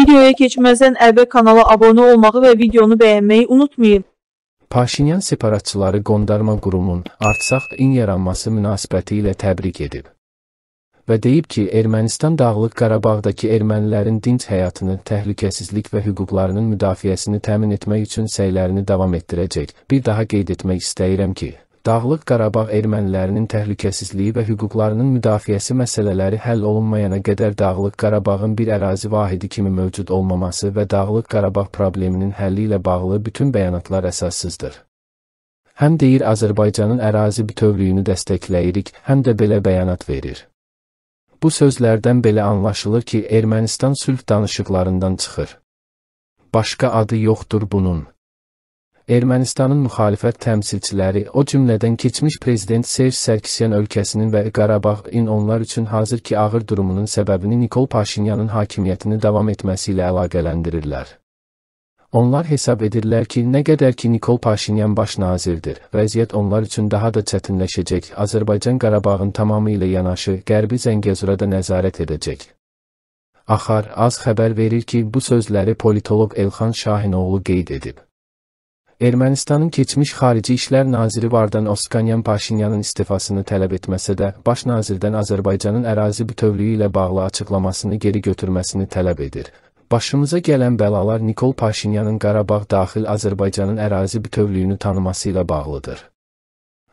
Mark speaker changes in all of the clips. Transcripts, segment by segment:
Speaker 1: Videoya keçməzdən əvvəl kanala abunə olmağı və videonu bəyənməyi unutmayın. Paşinyan separatçıları qondarma qurumun artsaq in yaranması münasibəti ilə təbrik edib və deyib ki, Ermənistan Dağlıq Qarabağdakı ermənilərin dinc həyatını, təhlükəsizlik və hüquqlarının müdafiəsini təmin etmək üçün səylərini davam etdirəcək. Bir daha qeyd etmək istəyirəm ki, Dağlıq Qarabağ ermənilərinin təhlükəsizliyi və hüquqlarının müdafiəsi məsələləri həll olunmayana qədər Dağlıq Qarabağın bir ərazi vahidi kimi mövcud olmaması və Dağlıq Qarabağ probleminin həlli ilə bağlı bütün bəyanatlar əsassızdır. Həm deyir Azərbaycanın ərazi bütövlüyünü dəstəkləyirik, həm də belə bəyanat verir. Bu sözlərdən belə anlaşılır ki, Ermənistan sülh danışıqlarından çıxır. Başqa adı yoxdur bunun. Ermənistanın müxalifət təmsilçiləri, o cümlədən keçmiş prezident Serj Sərkisyan ölkəsinin və Qarabağ in onlar üçün hazır ki ağır durumunun səbəbini Nikol Paşinyanın hakimiyyətini davam etməsi ilə əlaqələndirirlər. Onlar hesab edirlər ki, nə qədər ki Nikol Paşinyan baş nazirdir, vəziyyət onlar üçün daha da çətinləşəcək. Azərbaycan Qarabağın tamamı ilə yanaşı Qərbi Zəngəzura da nəzarət edəcək. Axar az xəbər verir ki, bu sözləri politoloq Elxan Şahinoğlu qeyd edib. Ermənistanın keçmiş Xarici İşlər Naziri Vardan Oskanyan Paşinyanın istifasını tələb etməsə də, baş nazirdən Azərbaycanın ərazi bütövlüyü ilə bağlı açıqlamasını geri götürməsini tələb edir. Başımıza gələn bəlalar Nikol Paşinyanın Qarabağ daxil Azərbaycanın ərazi bütövlüyünü tanıması ilə bağlıdır.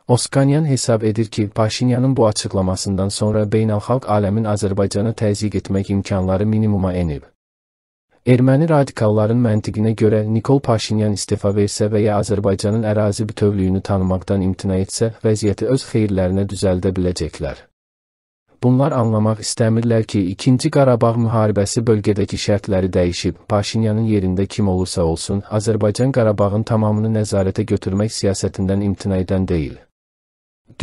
Speaker 1: Oskanyan hesab edir ki, Paşinyanın bu açıqlamasından sonra beynəlxalq aləmin Azərbaycana təzyiq etmək imkanları minimuma enib. Erməni radikalların məntiqinə görə Nikol Paşinyan istifa versə və ya Azərbaycanın ərazi bütövlüyünü tanımaqdan imtina etsə, vəziyyəti öz xeyirlərinə düzəldə biləcəklər. Bunlar anlamaq istəmirlər ki, İkinci Qarabağ müharibəsi bölgədəki şərtləri dəyişib, Paşinyanın yerində kim olursa olsun, Azərbaycan Qarabağın tamamını nəzarətə götürmək siyasətindən imtina edən deyil.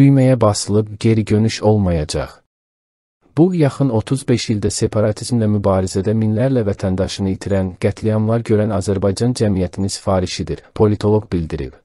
Speaker 1: Düyməyə basılıb geri dönüş olmayacaq. Bu, yaxın 35 ildə separatizmlə mübarizədə minlərlə vətəndaşını itirən, qətliamlar görən Azərbaycan cəmiyyətinin sifarişidir, politoloq bildirib.